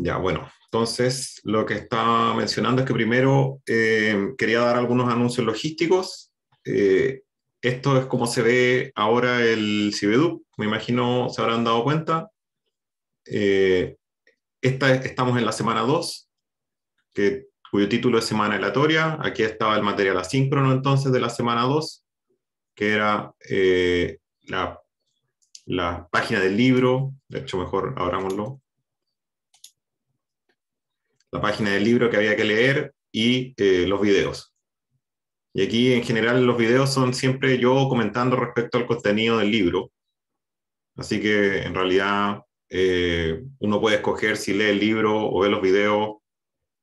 Ya, bueno, entonces lo que estaba mencionando es que primero eh, quería dar algunos anuncios logísticos. Eh, esto es como se ve ahora el Cibedu, me imagino se habrán dado cuenta. Eh, esta, estamos en la semana 2, cuyo título es Semana Aleatoria. Aquí estaba el material asíncrono entonces de la semana 2, que era la, la, página del libro, de hecho mejor abrámoslo, la página del libro que había que leer y eh, los videos. Y aquí en general los videos son siempre yo comentando respecto al contenido del libro. Así que en realidad eh, uno puede escoger si lee el libro o ve los videos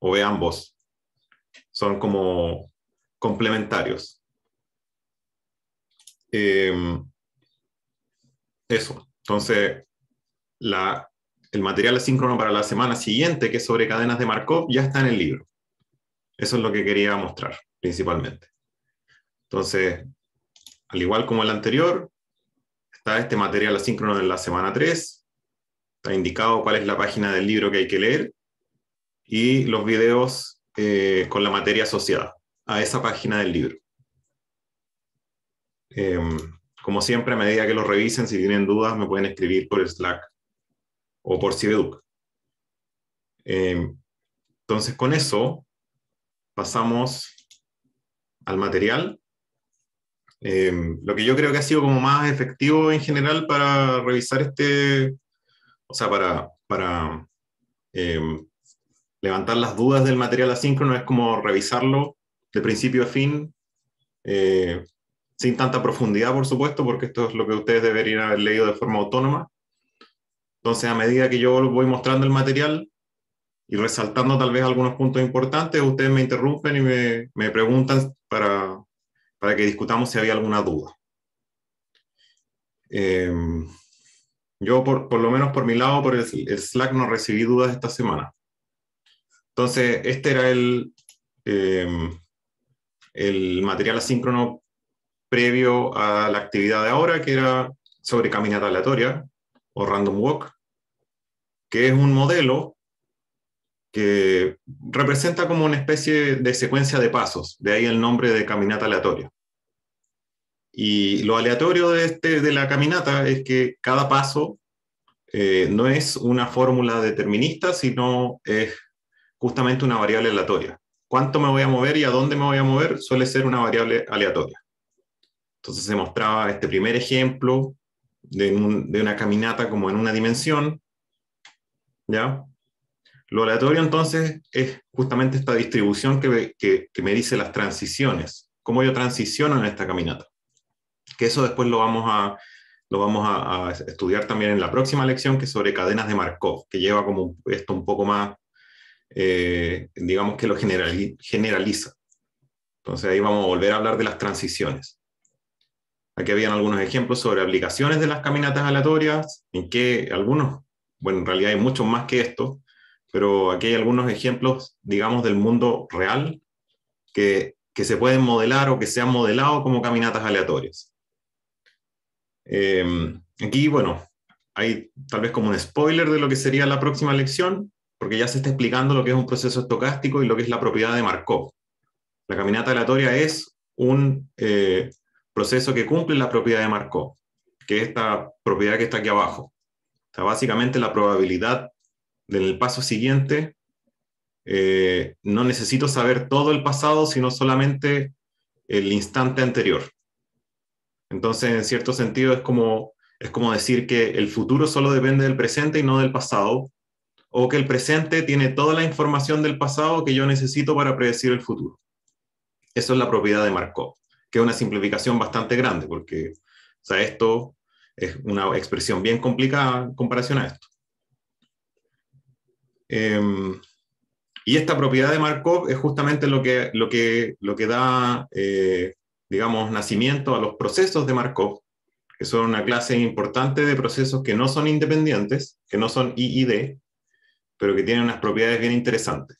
o ve ambos. Son como complementarios. Em, eso. Entonces, la el material asíncrono para la semana siguiente, que es sobre cadenas de Markov, ya está en el libro. Eso es lo que quería mostrar principalmente. Entonces, al igual como el anterior, está este material asíncrono de la semana 3, está indicado cuál es la página del libro que hay que leer y los videos eh, con la materia asociada a esa página del libro. Em, como siempre, a medida que lo revisen, si tienen dudas, me pueden escribir por el Slack o por Cibeduc. Eh, entonces, con eso pasamos al material. Eh, lo que yo creo que ha sido como más efectivo en general para revisar este, o sea, para, para eh, levantar las dudas del material asíncrono es como revisarlo de principio a fin, sin tanta profundidad, por supuesto, porque esto es lo que ustedes deberían haber leído de forma autónoma, entonces, a medida que yo voy mostrando el material y resaltando tal vez algunos puntos importantes, ustedes me interrumpen y me, preguntan para, que discutamos si había alguna duda. Em, yo, por, lo menos por mi lado, por el, Slack, no recibí dudas esta semana. Entonces, este era el, em, el material asíncrono previo a la actividad de ahora, que era sobre caminata aleatoria o random walk que es un modelo que representa como una especie de secuencia de pasos, de ahí el nombre de caminata aleatoria. Y lo aleatorio de, este, la caminata es que cada paso eh, no es una fórmula determinista, sino es justamente una variable aleatoria. ¿Cuánto me voy a mover y a dónde me voy a mover? Suele ser una variable aleatoria. Entonces se mostraba este primer ejemplo de, de una caminata como en una dimensión, ¿ya? Lo aleatorio entonces es justamente esta distribución que, me dice las transiciones, cómo yo transiciono en esta caminata. Que eso después lo vamos a, lo vamos a, estudiar también en la próxima lección, que es sobre cadenas de Markov, que lleva como esto un poco más, eh, digamos que lo generaliza. Entonces ahí vamos a volver a hablar de las transiciones. Aquí habían algunos ejemplos sobre aplicaciones de las caminatas aleatorias, en que algunos bueno, en realidad hay mucho más que esto, pero aquí hay algunos ejemplos, digamos, del mundo real que, se pueden modelar o que se han modelado como caminatas aleatorias. Em, aquí, bueno, hay tal vez como un spoiler de lo que sería la próxima lección, porque ya se está explicando lo que es un proceso estocástico y lo que es la propiedad de Markov. La caminata aleatoria es un eh, proceso que cumple la propiedad de Markov, que es esta propiedad que está aquí abajo. O sea, básicamente la probabilidad del paso siguiente, eh, no necesito saber todo el pasado, sino solamente el instante anterior. Entonces, en cierto sentido, es como, es como decir que el futuro solo depende del presente y no del pasado, o que el presente tiene toda la información del pasado que yo necesito para predecir el futuro. Eso es la propiedad de Markov, que es una simplificación bastante grande, porque o sea, esto es una expresión bien complicada en comparación a esto. Em, y esta propiedad de Markov es justamente lo que, lo que, lo que da, eh, digamos, nacimiento a los procesos de Markov, que son una clase importante de procesos que no son independientes, que no son IID, pero que tienen unas propiedades bien interesantes.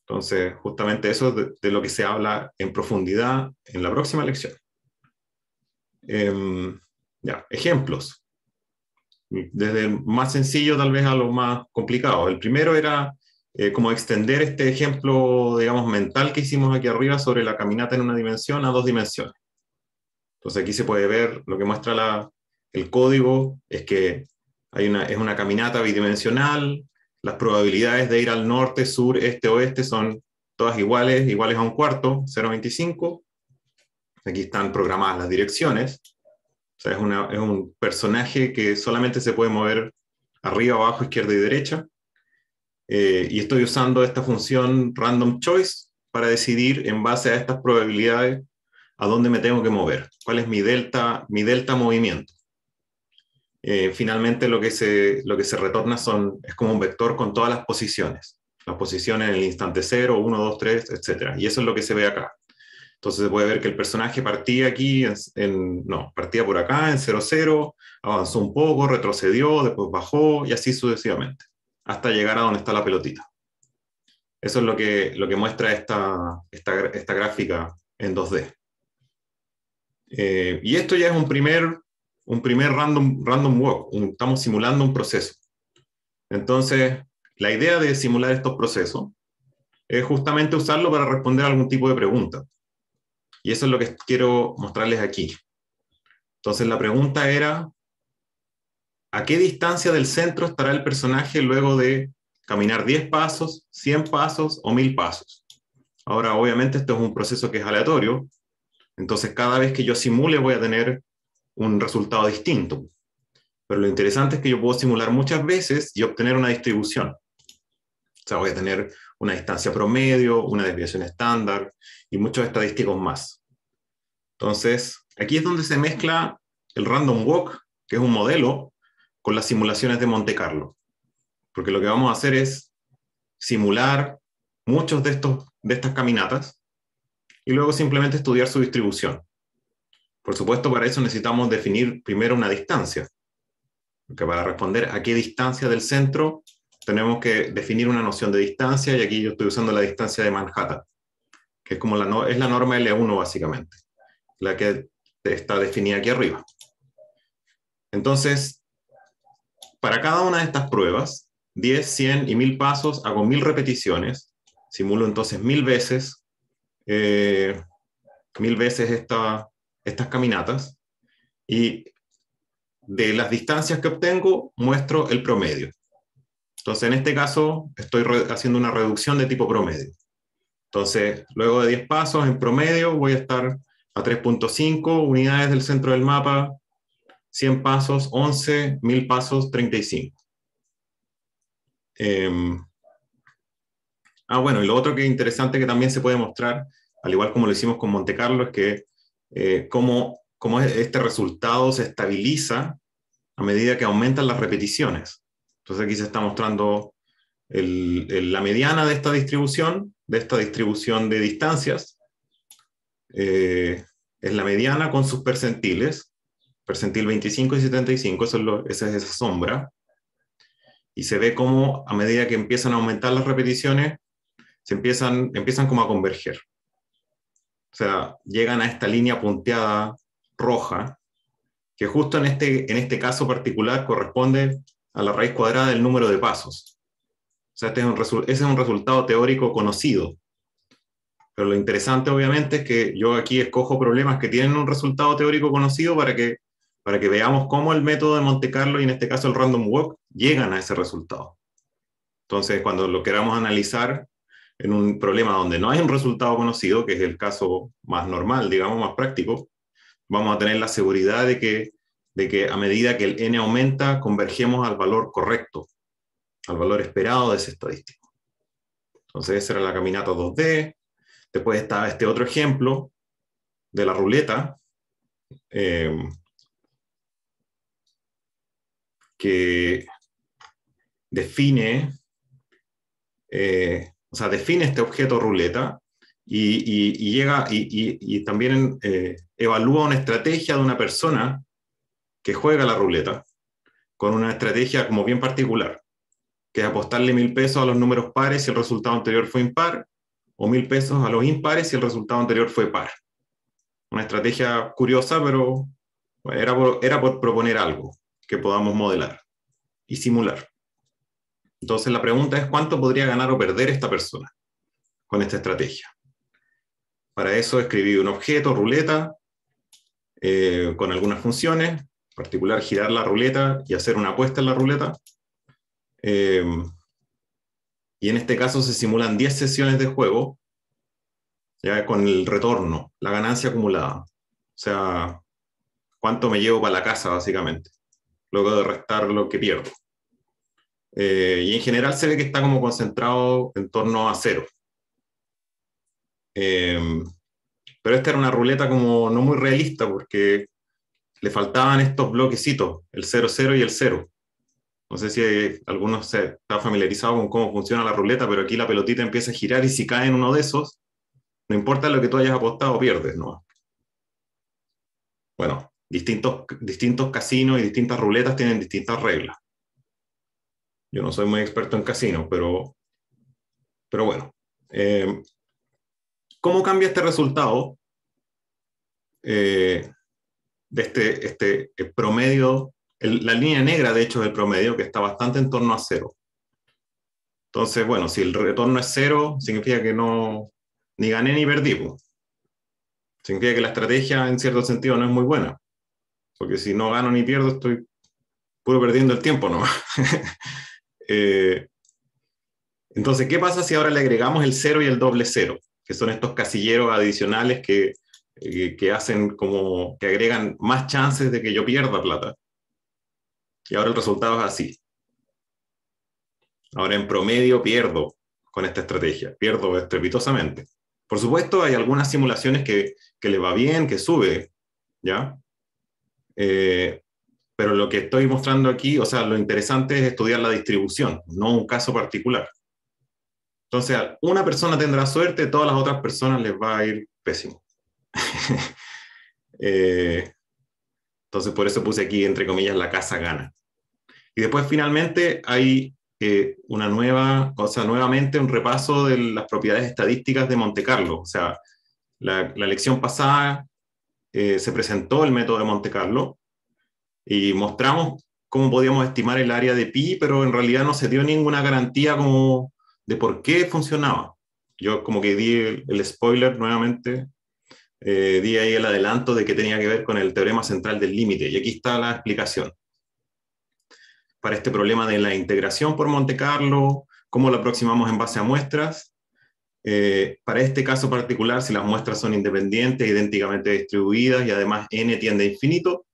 Entonces, justamente eso es de, lo que se habla en profundidad en la próxima lección. Em, ejemplos. Desde el más sencillo tal vez a lo más complicado. El primero era eh, como extender este ejemplo, digamos, mental que hicimos aquí arriba sobre la caminata en una dimensión a dos dimensiones. Entonces aquí se puede ver lo que muestra el código, es que hay una, es una caminata bidimensional, las probabilidades de ir al norte, sur, este, oeste son todas iguales, iguales a un cuarto, 0,25. Aquí están programadas las direcciones. O sea, es, un personaje que solamente se puede mover arriba, abajo, izquierda y derecha. Eh, y estoy usando esta función random choice para decidir en base a estas probabilidades a dónde me tengo que mover, cuál es mi delta, mi delta movimiento. Eh, finalmente lo que, se, lo que se retorna son, es como un vector con todas las posiciones, las posiciones en el instante 0, 1, 2, 3, etc. Y eso es lo que se ve acá. Entonces se puede ver que el personaje partía aquí, en, no, partía por acá en 0-0, avanzó un poco, retrocedió, después bajó y así sucesivamente, hasta llegar a donde está la pelotita. Eso es lo que, lo que muestra esta, esta, esta gráfica en 2D. Eh, y esto ya es un primer, un primer random, random walk, estamos simulando un proceso. Entonces, la idea de simular estos procesos es justamente usarlo para responder algún tipo de pregunta. Y eso es lo que quiero mostrarles aquí. Entonces la pregunta era, ¿a qué distancia del centro estará el personaje luego de caminar 10 pasos, 100 pasos o 1000 pasos? Ahora, obviamente esto es un proceso que es aleatorio, entonces cada vez que yo simule voy a tener un resultado distinto. Pero lo interesante es que yo puedo simular muchas veces y obtener una distribución. O sea, voy a tener una distancia promedio, una desviación estándar y muchos estadísticos más. Entonces, aquí es donde se mezcla el random walk, que es un modelo, con las simulaciones de Monte Carlo. Porque lo que vamos a hacer es simular muchos de, estos, de estas caminatas y luego simplemente estudiar su distribución. Por supuesto, para eso necesitamos definir primero una distancia. Porque para responder a qué distancia del centro tenemos que definir una noción de distancia y aquí yo estoy usando la distancia de Manhattan, que es como la, no, es la norma L1 básicamente, la que está definida aquí arriba. Entonces, para cada una de estas pruebas, 10, 100 y 1000 pasos, hago 1000 repeticiones, simulo entonces 1000 veces, eh, veces estas caminatas, y de las distancias que obtengo, muestro el promedio. Entonces, en este caso, estoy haciendo una reducción de tipo promedio. Entonces, luego de 10 pasos, en promedio, voy a estar a 3.5 unidades del centro del mapa, 100 pasos, 11, 1000 pasos, 35. Em, ah, bueno, y lo otro que es interesante que también se puede mostrar, al igual como lo hicimos con Monte Carlo, es que eh, cómo este resultado se estabiliza a medida que aumentan las repeticiones. Entonces aquí se está mostrando la mediana de esta distribución, de esta distribución de distancias. Eh, es la mediana con sus percentiles, percentil 25 y 75, esa es esa sombra. Y se ve cómo a medida que empiezan a aumentar las repeticiones, se empiezan, empiezan como a converger. O sea, llegan a esta línea punteada roja, que justo en este, en este caso particular corresponde a la raíz cuadrada del número de pasos. O sea, este un ese es un resultado teórico conocido. Pero lo interesante, obviamente, es que yo aquí escojo problemas que tienen un resultado teórico conocido para que, para que veamos cómo el método de Monte Carlo y en este caso el Random Walk llegan a ese resultado. Entonces, cuando lo queramos analizar en un problema donde no hay un resultado conocido, que es el caso más normal, digamos, más práctico, vamos a tener la seguridad de que de que a medida que el n aumenta, convergemos al valor correcto, al valor esperado de ese estadístico. Entonces, esa era la caminata 2D. Después está este otro ejemplo de la ruleta, eh, que define, eh, o sea, define este objeto ruleta y, llega y, también eh, evalúa una estrategia de una persona que juega la ruleta con una estrategia como bien particular, que es apostarle mil pesos a los números pares si el resultado anterior fue impar, o mil pesos a los impares si el resultado anterior fue par. Una estrategia curiosa, pero era por, proponer algo que podamos modelar y simular. Entonces la pregunta es cuánto podría ganar o perder esta persona con esta estrategia. Para eso escribí un objeto, ruleta, eh, con algunas funciones, particular girar la ruleta y hacer una apuesta en la ruleta. Eh, y en este caso se simulan 10 sesiones de juego, ya con el retorno, la ganancia acumulada. O sea, cuánto me llevo para la casa, básicamente, luego de restar lo que pierdo. Eh, y en general se ve que está como concentrado en torno a cero. Eh, pero esta era una ruleta como no muy realista porque le faltaban estos bloquecitos, el 0 y el 0. No sé si algunos se está familiarizado con cómo funciona la ruleta, pero aquí la pelotita empieza a girar y si cae en uno de esos, no importa lo que tú hayas apostado, pierdes, ¿no? Bueno, distintos, distintos casinos y distintas ruletas tienen distintas reglas. Yo no soy muy experto en casinos, pero, pero bueno. Eh, ¿Cómo cambia este resultado? Eh, de este, este eh, promedio, la línea negra de hecho es el promedio, que está bastante en torno a cero. Entonces, bueno, si el retorno es cero, significa que no, ni gané ni perdí. Pues. Significa que la estrategia en cierto sentido no es muy buena. Porque si no gano ni pierdo, estoy puro perdiendo el tiempo ¿no? Eh, entonces, ¿qué pasa si ahora le agregamos el cero y el doble cero? Que son estos casilleros adicionales que eh, que hacen como que agregan más chances de que yo pierda plata. Y ahora el resultado es así. Ahora en promedio pierdo con esta estrategia, pierdo estrepitosamente. Por supuesto, hay algunas simulaciones que, que le va bien, que sube, ¿ya? Eh, pero lo que estoy mostrando aquí, o sea, lo interesante es estudiar la distribución, no un caso particular. Entonces, una persona tendrá suerte, todas las otras personas les va a ir pésimo. Eh, entonces por eso puse aquí, entre comillas, la casa gana. Y después finalmente hay eh, una nueva, cosa nuevamente un repaso de las propiedades estadísticas de Monte Carlo. O sea, la, lección pasada eh, se presentó el método de Monte Carlo y mostramos cómo podíamos estimar el área de pi, pero en realidad no se dio ninguna garantía como de por qué funcionaba. Yo como que di el spoiler nuevamente eh, di ahí el adelanto de que tenía que ver con el teorema central del límite. Y aquí está la explicación para este problema de la integración por Monte Carlo, cómo lo aproximamos en base a muestras. Eh, para este caso particular, si las muestras son independientes, idénticamente distribuidas y además n tiende a infinito,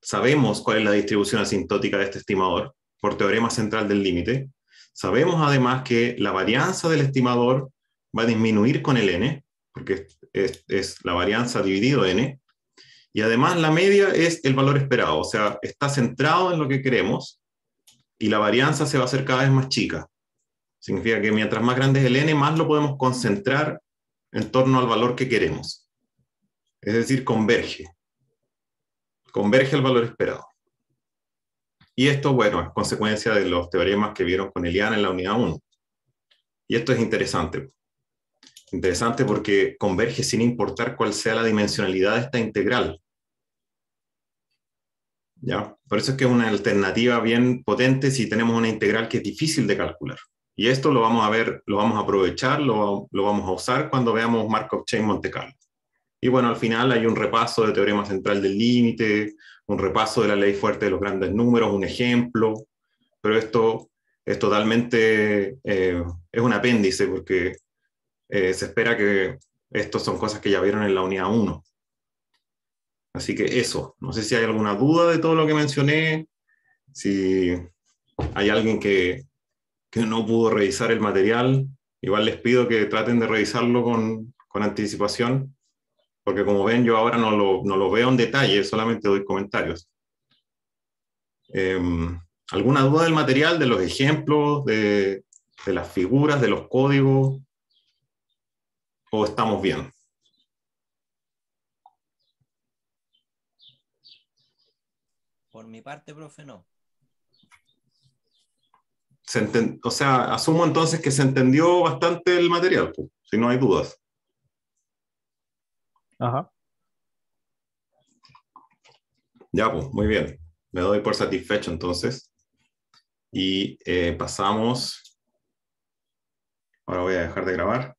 sabemos cuál es la distribución asintótica de este estimador por teorema central del límite. Sabemos además que la varianza del estimador va a disminuir con el n, porque es, la varianza dividido n, e, y además la media es el valor esperado, o sea, está centrado en lo que queremos y la varianza se va a hacer cada vez más chica. Significa que mientras más grande es el n, más lo podemos concentrar en torno al valor que queremos. Es decir, converge. Converge al valor esperado. Y esto, bueno, es consecuencia de los teoremas que vieron con Eliana en la unidad 1. Y esto es interesante, Interesante porque converge sin importar cuál sea la dimensionalidad de esta integral. ¿Ya? Por eso es que es una alternativa bien potente si tenemos una integral que es difícil de calcular. Y esto lo vamos a ver, lo vamos a aprovechar, lo, vamos a usar cuando veamos Markov Chain Monte Carlo. Y bueno, al final hay un repaso de teorema central del límite, un repaso de la ley fuerte de los grandes números, un ejemplo, pero esto es totalmente, eh, es un apéndice porque eh, se espera que Estos son cosas que ya vieron en la unidad 1. Así que eso, no sé si hay alguna duda de todo lo que mencioné, si hay alguien que, que no pudo revisar el material, igual les pido que traten de revisarlo con, con anticipación, porque como ven yo ahora no lo, no lo veo en detalle, solamente doy comentarios. Em, ¿Alguna duda del material, de los ejemplos, de, de las figuras, de los códigos? o estamos bien? Por mi parte, profe, no. Se o sea, asumo entonces que se entendió bastante el material, pues, si no hay dudas. Ajá. Ya, pues, muy bien. Me doy por satisfecho entonces. Y eh, pasamos. Ahora voy a dejar de grabar.